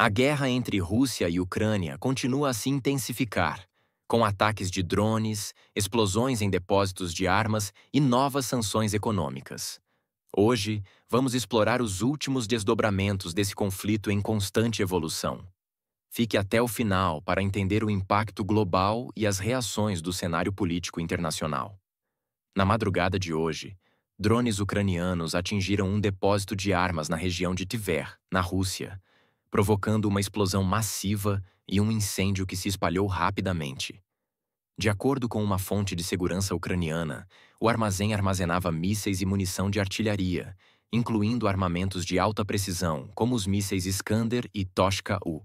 A guerra entre Rússia e Ucrânia continua a se intensificar, com ataques de drones, explosões em depósitos de armas e novas sanções econômicas. Hoje, vamos explorar os últimos desdobramentos desse conflito em constante evolução. Fique até o final para entender o impacto global e as reações do cenário político internacional. Na madrugada de hoje, drones ucranianos atingiram um depósito de armas na região de Tver, na Rússia, provocando uma explosão massiva e um incêndio que se espalhou rapidamente. De acordo com uma fonte de segurança ucraniana, o armazém armazenava mísseis e munição de artilharia, incluindo armamentos de alta precisão, como os mísseis Iskander e Toshka-U.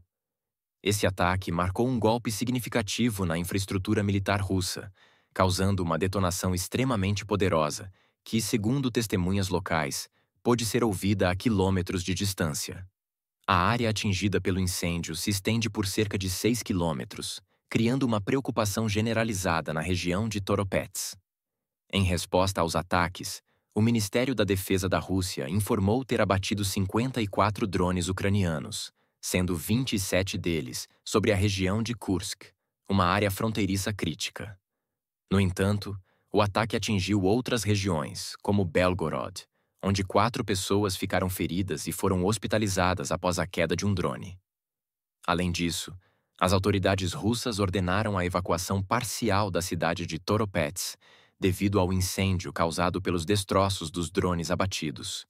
Esse ataque marcou um golpe significativo na infraestrutura militar russa, causando uma detonação extremamente poderosa, que, segundo testemunhas locais, pôde ser ouvida a quilômetros de distância. A área atingida pelo incêndio se estende por cerca de 6 quilômetros, criando uma preocupação generalizada na região de Toropets. Em resposta aos ataques, o Ministério da Defesa da Rússia informou ter abatido 54 drones ucranianos, sendo 27 deles sobre a região de Kursk, uma área fronteiriça crítica. No entanto, o ataque atingiu outras regiões, como Belgorod, onde quatro pessoas ficaram feridas e foram hospitalizadas após a queda de um drone. Além disso, as autoridades russas ordenaram a evacuação parcial da cidade de Toropets, devido ao incêndio causado pelos destroços dos drones abatidos.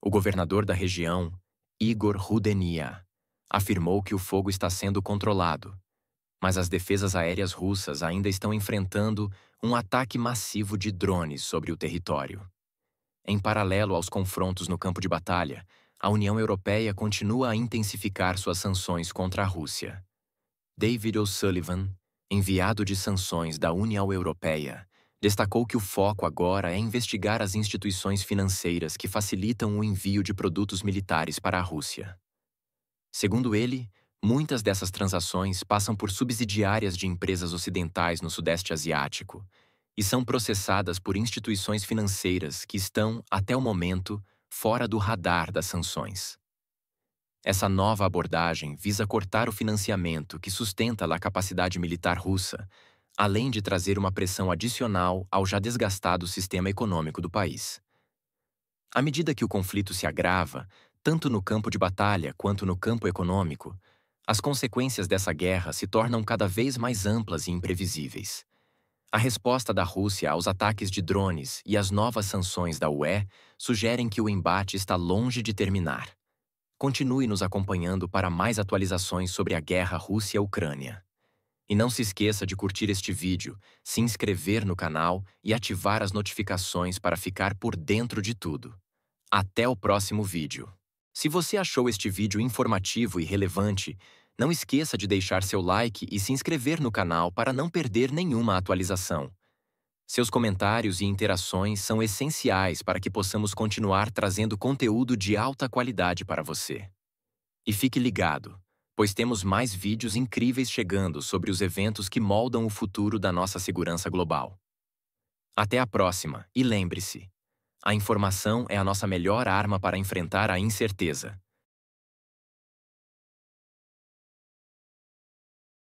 O governador da região, Igor Rudenia, afirmou que o fogo está sendo controlado, mas as defesas aéreas russas ainda estão enfrentando um ataque massivo de drones sobre o território. Em paralelo aos confrontos no campo de batalha, a União Europeia continua a intensificar suas sanções contra a Rússia. David O'Sullivan, enviado de sanções da União Europeia, destacou que o foco agora é investigar as instituições financeiras que facilitam o envio de produtos militares para a Rússia. Segundo ele, muitas dessas transações passam por subsidiárias de empresas ocidentais no Sudeste Asiático, e são processadas por instituições financeiras que estão, até o momento, fora do radar das sanções. Essa nova abordagem visa cortar o financiamento que sustenta a capacidade militar russa, além de trazer uma pressão adicional ao já desgastado sistema econômico do país. À medida que o conflito se agrava, tanto no campo de batalha quanto no campo econômico, as consequências dessa guerra se tornam cada vez mais amplas e imprevisíveis. A resposta da Rússia aos ataques de drones e as novas sanções da UE sugerem que o embate está longe de terminar. Continue nos acompanhando para mais atualizações sobre a guerra Rússia-Ucrânia. E não se esqueça de curtir este vídeo, se inscrever no canal e ativar as notificações para ficar por dentro de tudo. Até o próximo vídeo. Se você achou este vídeo informativo e relevante, não esqueça de deixar seu like e se inscrever no canal para não perder nenhuma atualização. Seus comentários e interações são essenciais para que possamos continuar trazendo conteúdo de alta qualidade para você. E fique ligado, pois temos mais vídeos incríveis chegando sobre os eventos que moldam o futuro da nossa segurança global. Até a próxima e lembre-se: a informação é a nossa melhor arma para enfrentar a incerteza.